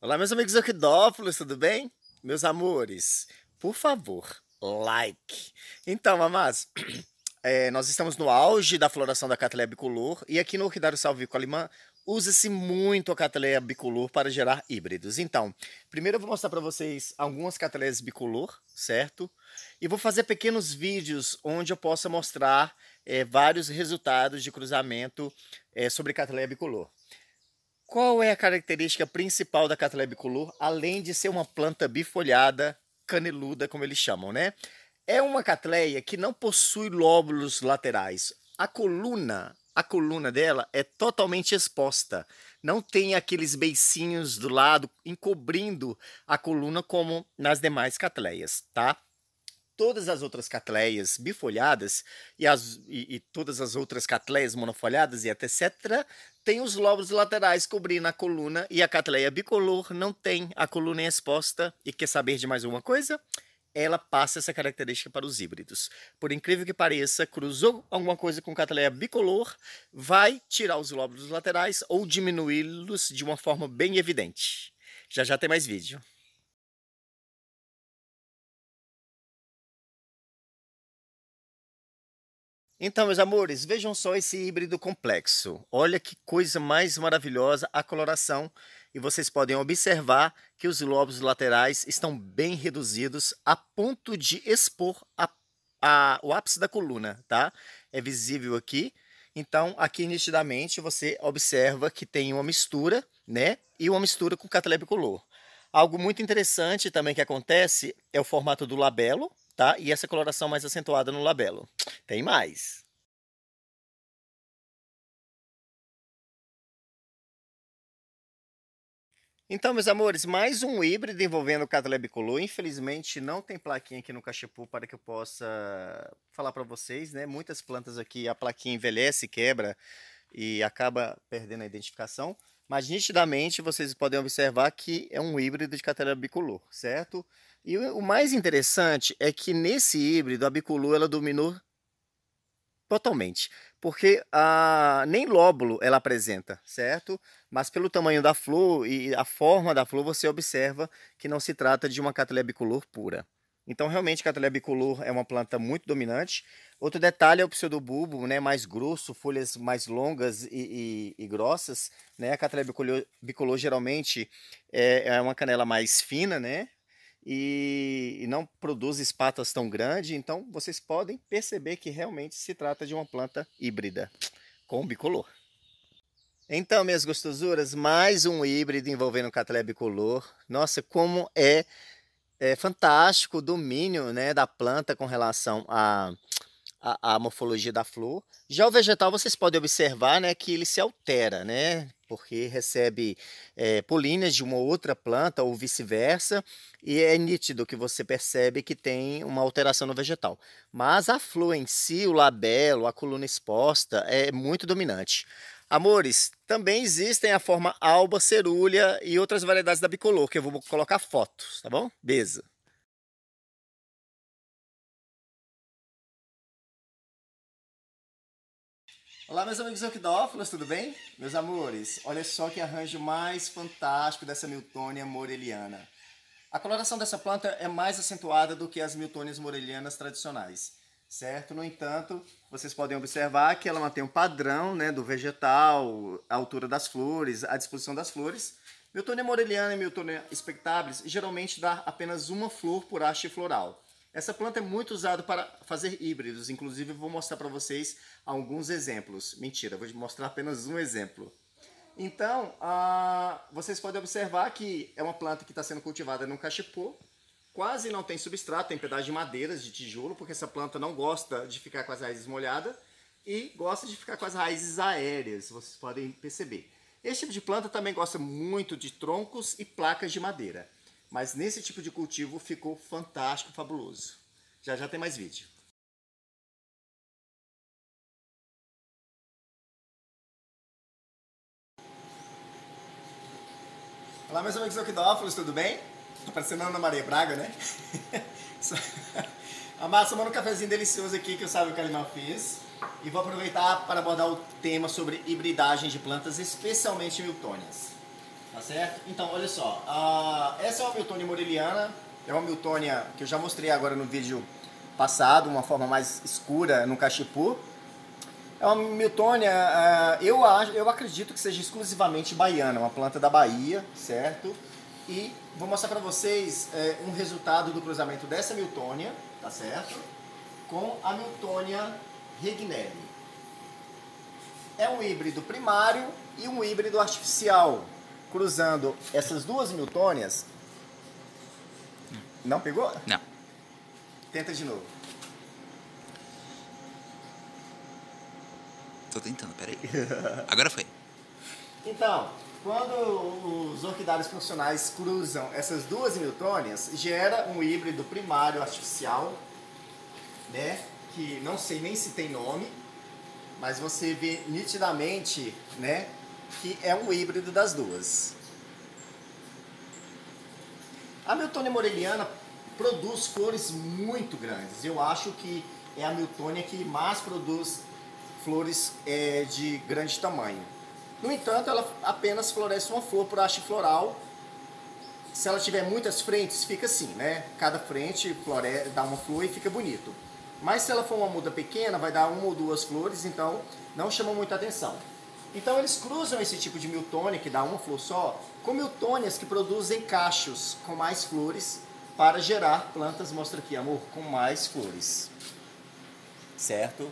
Olá, meus amigos orquidófilos, tudo bem? Meus amores, por favor, like. Então, amados, é, eh, nós estamos no auge da floração da Catleya bicolor e aqui no Orquidário Salvicolima usa-se muito a Catleya bicolor para gerar híbridos. Então, primeiro eu vou mostrar para vocês algumas Cattleyas bicolor, certo? E vou fazer pequenos vídeos onde eu possa mostrar é, vários resultados de cruzamento é, sobre Catleya bicolor. Qual é a característica principal da Cattleya além de ser uma planta bifoliada, caneluda, como eles chamam, né? É uma catleia que não possui lóbulos laterais. A coluna, a coluna dela é totalmente exposta. Não tem aqueles beicinhos do lado encobrindo a coluna como nas demais catleias, tá? todas as outras catleias bifolhadas e, as, e, e todas as outras catleias monofolhadas e etc. têm os lobos laterais cobrindo a coluna e a catleia bicolor não tem a coluna exposta. E quer saber de mais uma coisa? Ela passa essa característica para os híbridos. Por incrível que pareça, cruzou alguma coisa com catleia bicolor, vai tirar os lóbulos laterais ou diminuí-los de uma forma bem evidente. Já já tem mais vídeo. Então, meus amores, vejam só esse híbrido complexo. Olha que coisa mais maravilhosa a coloração. E vocês podem observar que os lobos laterais estão bem reduzidos a ponto de expor a, a, o ápice da coluna, tá? É visível aqui. Então, aqui nitidamente você observa que tem uma mistura, né? E uma mistura com color. Algo muito interessante também que acontece é o formato do labelo, tá? E essa coloração mais acentuada no labelo. Tem mais. Então, meus amores, mais um híbrido envolvendo o Cataleb Color. Infelizmente, não tem plaquinha aqui no cachepô para que eu possa falar para vocês, né? Muitas plantas aqui, a plaquinha envelhece, quebra e acaba perdendo a identificação. Mas nitidamente vocês podem observar que é um híbrido de catéria bicolor, certo? E o mais interessante é que nesse híbrido a bicolor ela dominou totalmente, porque a, nem lóbulo ela apresenta, certo? Mas pelo tamanho da flor e a forma da flor você observa que não se trata de uma catéria bicolor pura. Então, realmente, Cataleya bicolor é uma planta muito dominante. Outro detalhe é o pseudobulbo, né, mais grosso, folhas mais longas e, e, e grossas. Né? A Cataleya bicolor, bicolor geralmente é, é, uma canela mais fina, né? E, e não produz espatas tão grandes, então vocês podem perceber que realmente se trata de uma planta híbrida com bicolor. Então, minhas gostosuras, mais um híbrido envolvendo o bicolor. Nossa, como é é, fantástico o domínio né, da planta com relação à à morfologia da flor. Já o vegetal, vocês podem observar né, que ele se altera, né? Porque recebe é, de uma outra planta ou vice-versa, e é nítido que você percebe que tem uma alteração no vegetal. Mas a flor em si, o labelo, a coluna exposta, é muito dominante. Amores, também existem a forma alba, cerúlea e outras variedades da bicolor, que eu vou colocar fotos, tá bom? Beza. Olá, meus amigos orquidófilos, tudo bem? Meus amores, olha só que arranjo mais fantástico dessa miltonia moreliana. A coloração dessa planta é mais acentuada do que as miltonias morelianas tradicionais certo? No entanto, vocês podem observar que ela mantém um padrão né, do vegetal, a altura das flores, a disposição das flores. Miltonia moreliana e Miltonia spectabilis geralmente dá apenas uma flor por haste floral. Essa planta é muito usada para fazer híbridos, inclusive vou mostrar para vocês alguns exemplos. Mentira, vou mostrar apenas um exemplo. Então, ah, vocês podem observar que é uma planta que está sendo cultivada no cachepô, Quase não tem substrato, tem pedaço de madeiras, de tijolo, porque essa planta não gosta de ficar com as raízes molhadas e gosta de ficar com as raízes aéreas, vocês podem perceber. Esse tipo de planta também gosta muito de troncos e placas de madeira. Mas nesse tipo de cultivo ficou fantástico, fabuloso. Já já tem mais vídeo. Olá meus amigos do tudo bem? Tá parecendo a Ana Maria Braga, né? Amado, manda um cafezinho delicioso aqui que o Sábio Calimão fez. E vou aproveitar para abordar o tema sobre hibridagem de plantas, especialmente miltônias. Tá certo? Então, olha só. Uh, essa é uma miltônia moreliana. É uma miltônia que eu já mostrei agora no vídeo passado, uma forma mais escura no cachipu. É uma miltônia, uh, eu, acho, eu acredito que seja exclusivamente baiana, uma planta da Bahia, certo? E vou mostrar para vocês é, um resultado do cruzamento dessa miltonia, tá certo? Com a miltonia Rignelli. É um híbrido primário e um híbrido artificial. Cruzando essas duas miltonias. Não pegou? Não. Tenta de novo. Tô tentando, peraí. Agora foi. Então, quando os orquidários funcionais cruzam essas duas newtônias, gera um híbrido primário artificial, né? Que não sei nem se tem nome, mas você vê nitidamente, né? Que é um híbrido das duas. A Miltônia moreliana produz flores muito grandes. Eu acho que é a Miltônia que mais produz flores é, de grande tamanho. No entanto, ela apenas floresce uma flor por haste floral. Se ela tiver muitas frentes, fica assim, né? Cada frente floresce, dá uma flor e fica bonito. Mas se ela for uma muda pequena, vai dar uma ou duas flores, então não chama muita atenção. Então eles cruzam esse tipo de miltônia, que dá uma flor só, com miltônias que produzem cachos com mais flores para gerar plantas, mostra aqui, amor, com mais flores. Certo?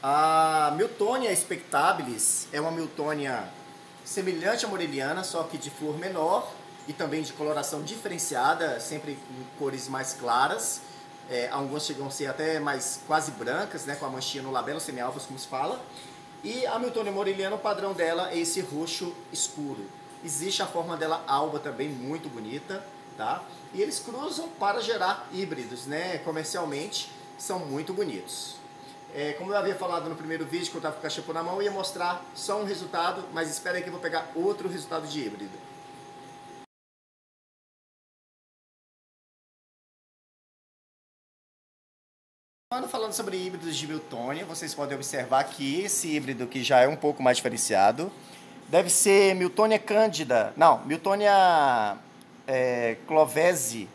A Miltonia expectabilis é uma Miltonia semelhante à Moreliana, só que de flor menor e também de coloração diferenciada, sempre com cores mais claras. É, algumas chegam a ser até mais quase brancas, né, com a manchinha no labelo, semialvas, como se fala. E a Miltonia moreliana, o padrão dela é esse roxo escuro. Existe a forma dela alba também, muito bonita, tá? E eles cruzam para gerar híbridos, né? Comercialmente, são muito bonitos. É, como eu havia falado no primeiro vídeo, que eu estava com o cachepô na mão, eu ia mostrar só um resultado, mas espera aí que eu vou pegar outro resultado de híbrido. Quando falando sobre híbridos de Miltonia, vocês podem observar que esse híbrido que já é um pouco mais diferenciado, deve ser Miltonia Cândida, não, Miltonia é, Clovese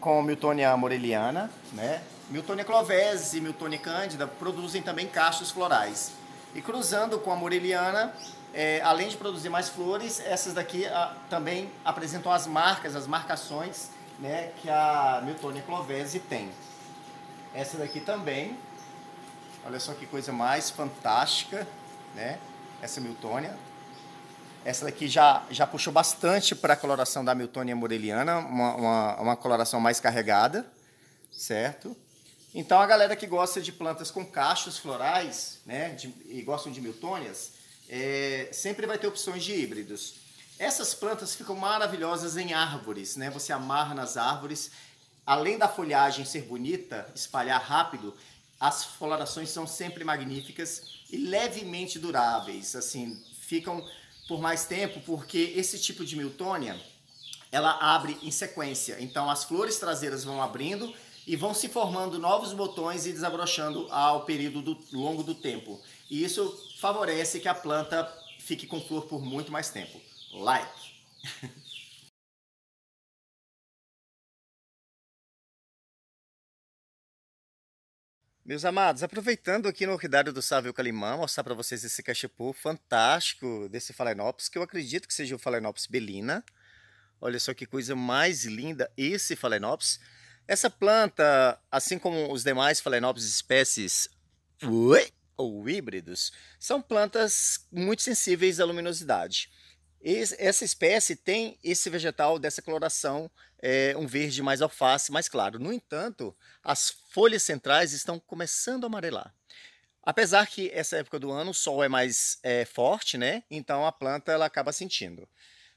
com Miltonia Moreliana, né? Miltonia clovese, e Miltonia cândida produzem também cachos florais. E cruzando com a moreliana, é, além de produzir mais flores, essas daqui a, também apresentam as marcas, as marcações né, que a Miltonia clovese tem. Essa daqui também, olha só que coisa mais fantástica, né? Essa Miltonia. Essa daqui já, já puxou bastante para a coloração da Miltonia moreliana, uma, uma, uma coloração mais carregada, certo? Então a galera que gosta de plantas com cachos florais, né, de, e gostam de miltônias, é, sempre vai ter opções de híbridos. Essas plantas ficam maravilhosas em árvores, né? Você amarra nas árvores, além da folhagem ser bonita, espalhar rápido, as florações são sempre magníficas e levemente duráveis, assim, ficam por mais tempo, porque esse tipo de miltônia, ela abre em sequência. Então as flores traseiras vão abrindo e vão se formando novos botões e desabrochando ao período do, longo do tempo. E isso favorece que a planta fique com flor por muito mais tempo. Like! Meus amados, aproveitando aqui no Orquidário do Sávio Calimã, mostrar para vocês esse cachepô fantástico desse Phalaenopsis, que eu acredito que seja o Phalaenopsis belina. Olha só que coisa mais linda esse Phalaenopsis. Essa planta, assim como os demais Phalaenopsis espécies ui, ou híbridos, são plantas muito sensíveis à luminosidade. essa espécie tem esse vegetal dessa coloração, é, um verde mais alface, mais claro. No entanto, as folhas centrais estão começando a amarelar. Apesar que essa época do ano o sol é mais é, forte, né? Então a planta ela acaba sentindo.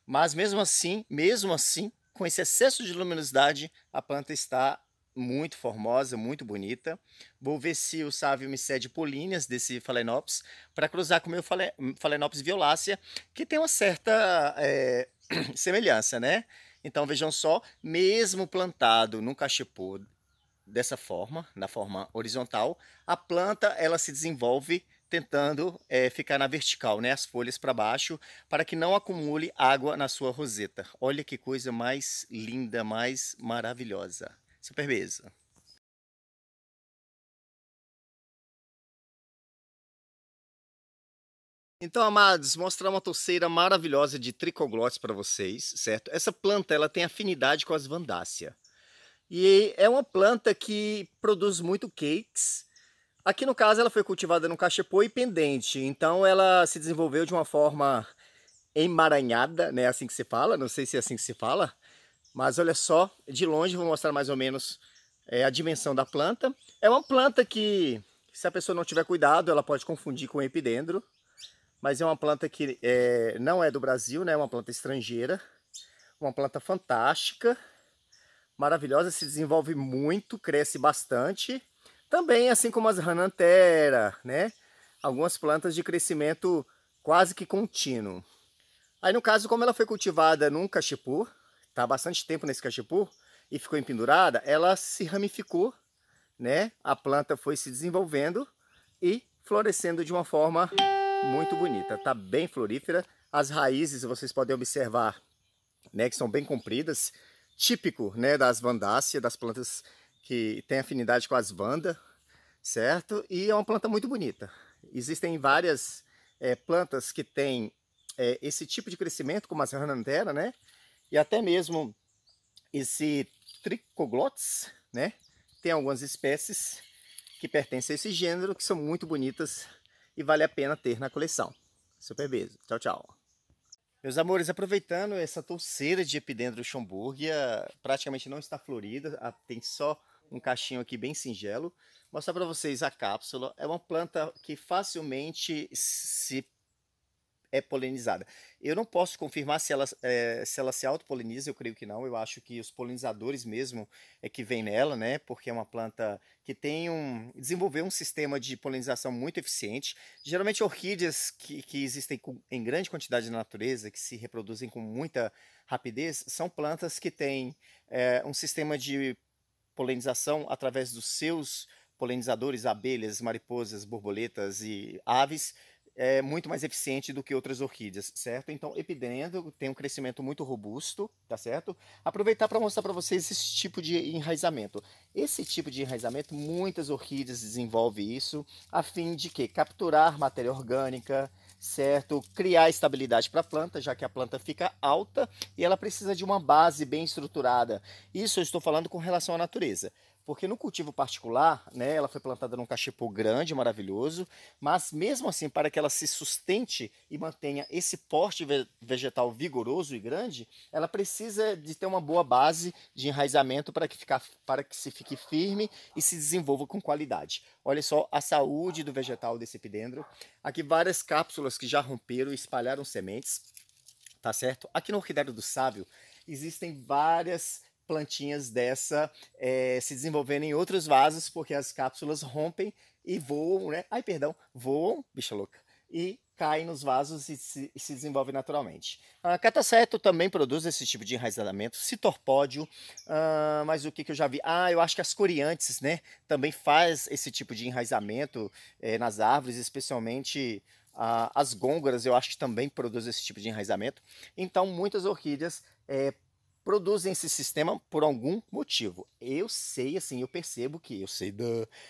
Mas mesmo assim, mesmo assim, com esse excesso de luminosidade, a planta está muito formosa, muito bonita. Vou ver se o sávio me cede políneas desse Phalaenops para cruzar com o meu Phalaenops violácea, que tem uma certa é, semelhança, né? Então vejam só, mesmo plantado num cachepô dessa forma, na forma horizontal, a planta ela se desenvolve tentando é, ficar na vertical, né, as folhas para baixo, para que não acumule água na sua roseta. Olha que coisa mais linda, mais maravilhosa. Super beleza. Então, amados, mostrar uma touceira maravilhosa de tricoglotes para vocês, certo? Essa planta ela tem afinidade com as vandácia. E é uma planta que produz muito cakes, Aqui no caso ela foi cultivada no cachepô e pendente, então ela se desenvolveu de uma forma emaranhada, né, assim que se fala, não sei se é assim que se fala, mas olha só, de longe vou mostrar mais ou menos é, a dimensão da planta. É uma planta que, se a pessoa não tiver cuidado, ela pode confundir com epidendro, mas é uma planta que é, não é do Brasil, né, é uma planta estrangeira, uma planta fantástica, maravilhosa, se desenvolve muito, cresce bastante, também, assim como as Ranantera, né? Algumas plantas de crescimento quase que contínuo. Aí no caso, como ela foi cultivada num cachepô, está bastante tempo nesse cachepô e ficou empendurada, ela se ramificou, né? A planta foi se desenvolvendo e florescendo de uma forma muito bonita. está bem florífera. As raízes vocês podem observar, né, que são bem compridas, típico, né, das vandáceas, das plantas que tem afinidade com as vanda, certo? E é uma planta muito bonita. Existem várias é, plantas que têm é, esse tipo de crescimento, como a serranantera, né? E até mesmo esse tricoglotes, né? Tem algumas espécies que pertencem a esse gênero que são muito bonitas e vale a pena ter na coleção. Super beijo. Tchau, tchau. Meus amores, aproveitando essa touceira de epidendro schomburgia, praticamente não está florida, tem só um caixinho aqui bem singelo. Mostrar para vocês a cápsula. É uma planta que facilmente se é polinizada. Eu não posso confirmar se ela, é, se ela se autopoliniza, eu creio que não. Eu acho que os polinizadores mesmo é que vem nela, né? Porque é uma planta que tem um. desenvolveu um sistema de polinização muito eficiente. Geralmente orquídeas que, que existem com, em grande quantidade na natureza, que se reproduzem com muita rapidez, são plantas que têm é, um sistema de polinização através dos seus polinizadores, abelhas, mariposas, borboletas e aves, é muito mais eficiente do que outras orquídeas, certo? Então, epidendro tem um crescimento muito robusto, tá certo? Aproveitar para mostrar para vocês esse tipo de enraizamento. Esse tipo de enraizamento, muitas orquídeas desenvolvem isso a fim de que capturar matéria orgânica, certo? Criar estabilidade para a planta, já que a planta fica alta e ela precisa de uma base bem estruturada. Isso eu estou falando com relação à natureza. Porque no cultivo particular, né, ela foi plantada num cachepô grande, maravilhoso, mas mesmo assim, para que ela se sustente e mantenha esse porte vegetal vigoroso e grande, ela precisa de ter uma boa base de enraizamento para que, ficar, para que se fique firme e se desenvolva com qualidade. Olha só a saúde do vegetal desse epidendro. Aqui várias cápsulas que já romperam e espalharam sementes, tá certo? Aqui no Orquidário do Sábio existem várias plantinhas dessa é, se desenvolvendo em outros vasos, porque as cápsulas rompem e voam, né? Ai, perdão, voam, bicha louca, e caem nos vasos e se, e se desenvolve naturalmente. A cataceto também produz esse tipo de enraizamento, citorpódio, uh, mas o que, que eu já vi? Ah, eu acho que as coriantes, né? Também faz esse tipo de enraizamento eh, nas árvores, especialmente as gôngoras eu acho que também produzem esse tipo de enraizamento. Então, muitas orquídeas é, produzem esse sistema por algum motivo. Eu sei, assim, eu percebo que, eu sei, da,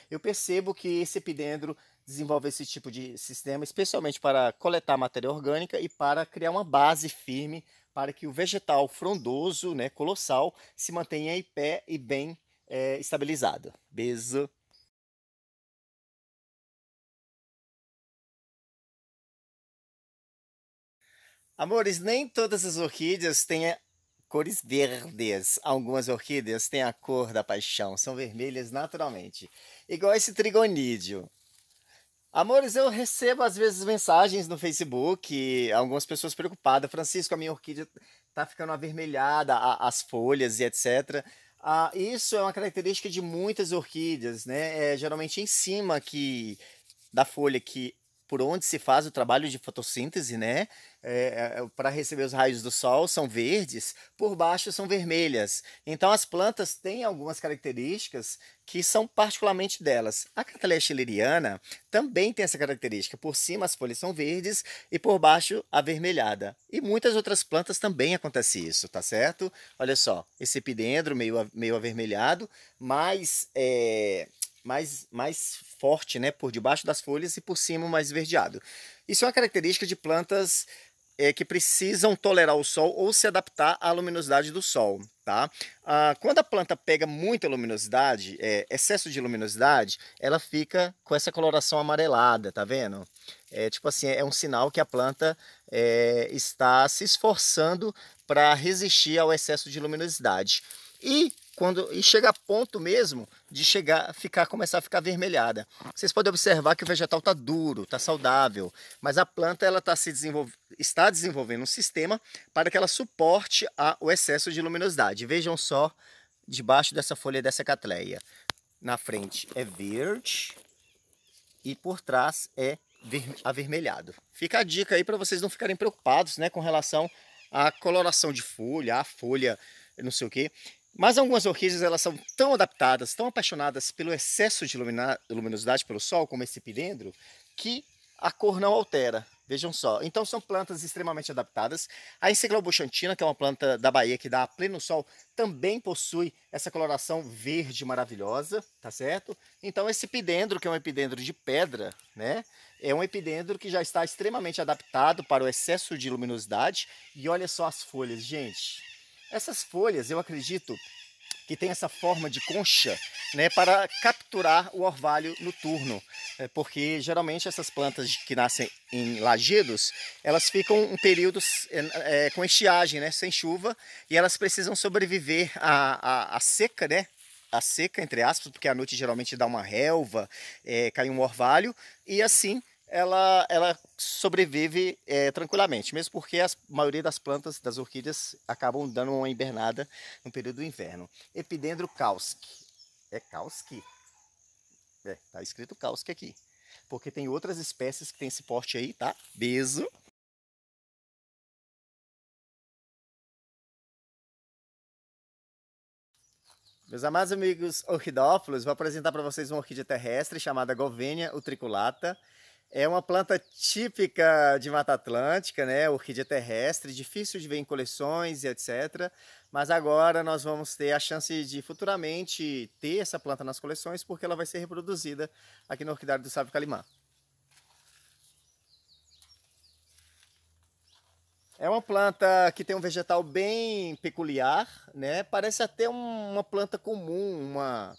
eu percebo que esse epidendro desenvolve esse tipo de sistema, especialmente para coletar matéria orgânica e para criar uma base firme para que o vegetal frondoso, né, colossal, se mantenha em pé e bem é, estabilizado. Beijo. Amores, nem todas as orquídeas têm cores verdes. Algumas orquídeas têm a cor da paixão, são vermelhas naturalmente. Igual esse trigonídeo. Amores, eu recebo às vezes mensagens no Facebook, algumas pessoas preocupadas. Francisco, a minha orquídea está ficando avermelhada, a, as folhas e etc. Ah, isso é uma característica de muitas orquídeas, né? É geralmente em cima que da folha que por onde se faz o trabalho de fotossíntese, né? É, é, é para receber os raios do sol são verdes, por baixo são vermelhas. Então as plantas têm algumas características que são particularmente delas. A Cataleia chileriana também tem essa característica. Por cima as folhas são verdes e por baixo avermelhada. E muitas outras plantas também acontece isso, tá certo? Olha só, esse epidendro meio, meio avermelhado, mas é, mais, mais forte, né? Por debaixo das folhas e por cima mais verdeado. Isso é uma característica de plantas é, que precisam tolerar o sol ou se adaptar à luminosidade do sol, tá? Ah, quando a planta pega muita luminosidade, é, excesso de luminosidade, ela fica com essa coloração amarelada, tá vendo? É tipo assim, é um sinal que a planta é, está se esforçando para resistir ao excesso de luminosidade. E quando e chega a ponto mesmo de chegar, ficar, começar a ficar vermelhada. Vocês podem observar que o vegetal está duro, está saudável, mas a planta ela tá se desenvolve, está desenvolvendo um sistema para que ela suporte a, o excesso de luminosidade. Vejam só debaixo dessa folha dessa catleia. Na frente é verde e por trás é avermelhado. Fica a dica aí para vocês não ficarem preocupados né, com relação à coloração de folha, a folha não sei o que. Mas algumas orquídeas elas são tão adaptadas, tão apaixonadas pelo excesso de luminosidade pelo sol, como esse pilendro, que a cor não altera. Vejam só. Então são plantas extremamente adaptadas. A enciclobuxantina, que é uma planta da Bahia que dá pleno sol, também possui essa coloração verde maravilhosa, tá certo? Então esse epidendro, que é um epidendro de pedra, né? É um epidendro que já está extremamente adaptado para o excesso de luminosidade. E olha só as folhas, gente. Essas folhas, eu acredito que tem essa forma de concha, né, para capturar o orvalho noturno, é, porque geralmente essas plantas que nascem em lajedos, elas ficam um período é, é, com estiagem, né, sem chuva, e elas precisam sobreviver à, à, à seca, né, a seca, entre aspas, porque à noite geralmente dá uma relva, é, cai um orvalho, e assim ela, ela sobrevive é, tranquilamente, mesmo porque a maioria das plantas das orquídeas acabam dando uma invernada no período do inverno. Epidendro Kauski. É causque, É, tá escrito causque aqui. Porque tem outras espécies que tem esse porte aí, tá? Beijo. Meus amados amigos orquidófilos, vou apresentar para vocês uma orquídea terrestre chamada Govenia utriculata. É uma planta típica de Mata Atlântica, né? Orquídea terrestre, difícil de ver em coleções e etc. Mas agora nós vamos ter a chance de futuramente ter essa planta nas coleções, porque ela vai ser reproduzida aqui no Orquidário do Sábio Calimã. É uma planta que tem um vegetal bem peculiar, né? Parece até uma planta comum, uma,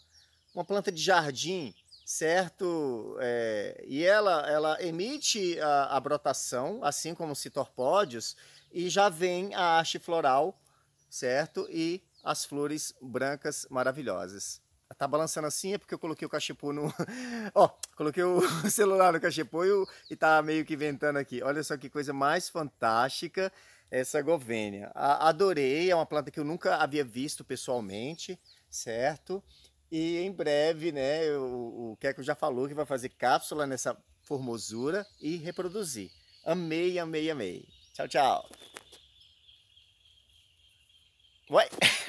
uma planta de jardim, certo? É, e ela, ela emite a, a brotação, assim como os citorpódios, e já vem a haste floral, certo? E as flores brancas maravilhosas. Tá balançando assim é porque eu coloquei o cachepô no. Ó, oh, coloquei o celular no cachepô e, o... e tá meio que ventando aqui. Olha só que coisa mais fantástica essa govênia. A, adorei, é uma planta que eu nunca havia visto pessoalmente, certo? E em breve, né, o, o Keco já falou que vai fazer cápsula nessa formosura e reproduzir. Amei, amei, amei. Tchau, tchau. Ué?